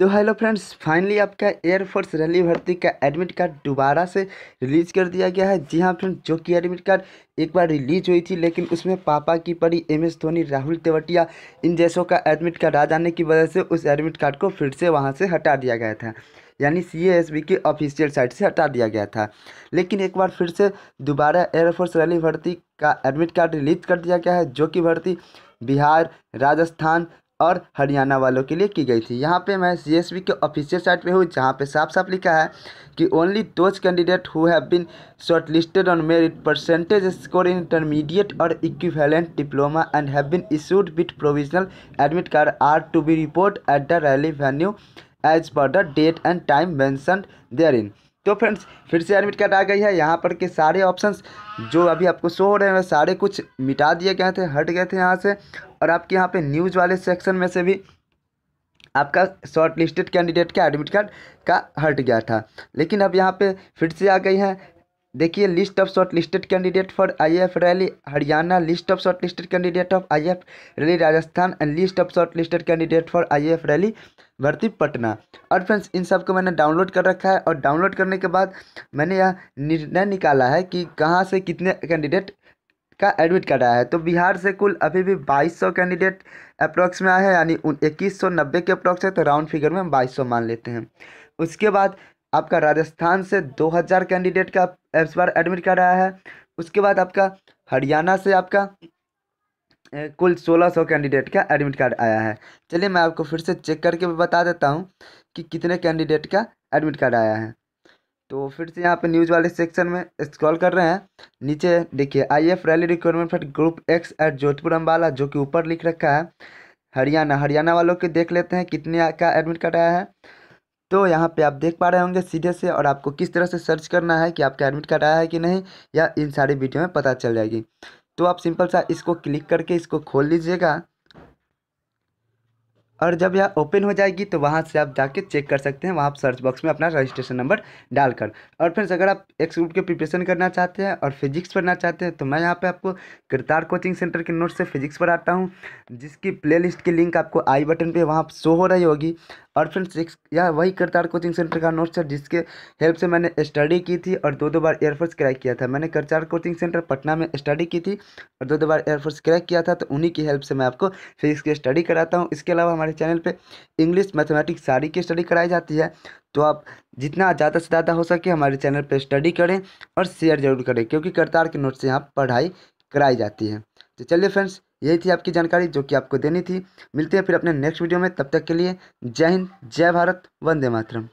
तो hello friends finally आपका Air Force rally भर्ती का एडमिट कार्ड दोबारा से रिलीज़ कर दिया गया है जी हाँ फ्रेंड्स जो कि एडमिट कार्ड एक बार रिलीज हुई थी लेकिन उसमें पापा की पड़ी एम एस धोनी राहुल तेवटिया इन जैसों का एडमिट कार्ड आ जाने की वजह से उस एडमिट कार्ड को फिर से वहाँ से हटा दिया गया था यानी सी एस बी की ऑफिशियल साइट से हटा दिया गया था लेकिन एक बार फिर से दोबारा एयरफोर्स रैली भर्ती का एडमिट कार्ड रिलीज कर दिया गया है जो कि भर्ती बिहार राजस्थान और हरियाणा वालों के लिए की गई थी यहाँ पे मैं सीएसबी के ऑफिशियल साइट पे हूँ जहाँ पे साफ साफ लिखा है कि only those candidate who have been shortlisted on merit percentage score in intermediate और equivalent diploma and have been issued with provisional admit card are to be report at the rally venue as per the date and time mention therein तो friends फिर से admit card आ गई है यहाँ पर के सारे ऑप्शंस जो अभी आपको शो हो रहे हैं सारे कुछ मिटा दिए गए थे हट गए थे यहाँ से और आपके यहाँ पे न्यूज़ वाले सेक्शन में से भी आपका शॉर्ट लिस्टेड कैंडिडेट का एडमिट कार्ड का हट गया था लेकिन अब यहाँ पे फिर से आ गई है देखिए list of shortlisted candidate for I F rally Haryana list of shortlisted candidate of I F rally Rajasthan and list of shortlisted candidate for I F rally भर्ती पटना और फ्रेंड्स इन सब को मैंने डाउनलोड कर रखा है और डाउनलोड करने के बाद मैंने यह निर्णय निकाला है कि कहाँ से कितने कैंडिडेट का एडमिट करा है तो बिहार से कुल अभी भी सौ कैंडिडेट अप्रोक्स में आए हैं यानी इक्कीस सौ नब्बे के अप्रोक्स है तो राउंड फिगर में हम सौ मान लेते हैं उसके बाद आपका राजस्थान से 2000 कैंडिडेट का एफ्स बार एडमिट कर रहा है उसके बाद आपका हरियाणा से आपका कुल सोलह सौ कैंडिडेट का एडमिट कार्ड आया है चलिए मैं आपको फिर से चेक करके बता देता हूँ कि कितने कैंडिडेट का एडमिट कार्ड आया है तो फिर से यहाँ पे न्यूज़ वाले सेक्शन में स्क्रॉल कर रहे हैं नीचे देखिए I F rally requirement for group X at Jodhpur Ambala जो कि ऊपर लिख रखा है हरियाणा हरियाणा वालों के देख लेते हैं कितने का एडमिट कार्ड आया है तो यहाँ पे आप देख पा रहे होंगे सीधे से और आपको किस तरह से सर्च करना है कि आपका एडमिट कार्ड आया है कि नहीं या इन सारी वीडियो में पता चल जाएगी तो आप सिंपल सा इसको क्लिक करके इसको खोल लीजिएगा और जब यह ओपन हो जाएगी तो वहाँ से आप जाके चेक कर सकते हैं वहाँ आप सर्च बॉक्स में अपना रजिस्ट्रेशन नंबर डालकर और फ्रेंड्स अगर आप एक्स ग्रुप के प्रिपरेशन करना चाहते हैं और फिजिक्स पढ़ना चाहते हैं तो मैं यहाँ पे आपको करतार कोचिंग सेंटर के नोट से फिजिक्स पढ़ाता हूँ जिसकी प्लेलिस्ट की लिंक आपको आई बटन पर वहाँ शो हो रही होगी और फ्रेंड्स यह वही करतार कोचिंग सेंटर का नोट्स है जिसके हेल्प से मैंने स्टडी की थी और दो दो बार एयरफोर्स क्रैक किया था मैंने करतार कोचिंग सेंटर पटना में स्टडी की थी और दो दो बार एयरफोर्स क्रैक किया था तो उन्हीं की हेल्प से मैं आपको फिजिक्स की स्टडी कराता हूँ इसके अलावा हमारे चैनल पर इंग्लिश मैथमेटिक्स सारी की स्टडी कराई जाती है तो आप जितना ज़्यादा से ज़्यादा हो सके हमारे चैनल पर स्टडी करें और शेयर जरूर करें क्योंकि करतार के नोट्स से यहाँ पढ़ाई कराई जाती है तो चलिए फ्रेंड्स यही थी आपकी जानकारी जो कि आपको देनी थी मिलते हैं फिर अपने नेक्स्ट वीडियो में तब तक के लिए जय हिंद जय भारत वंदे मातरम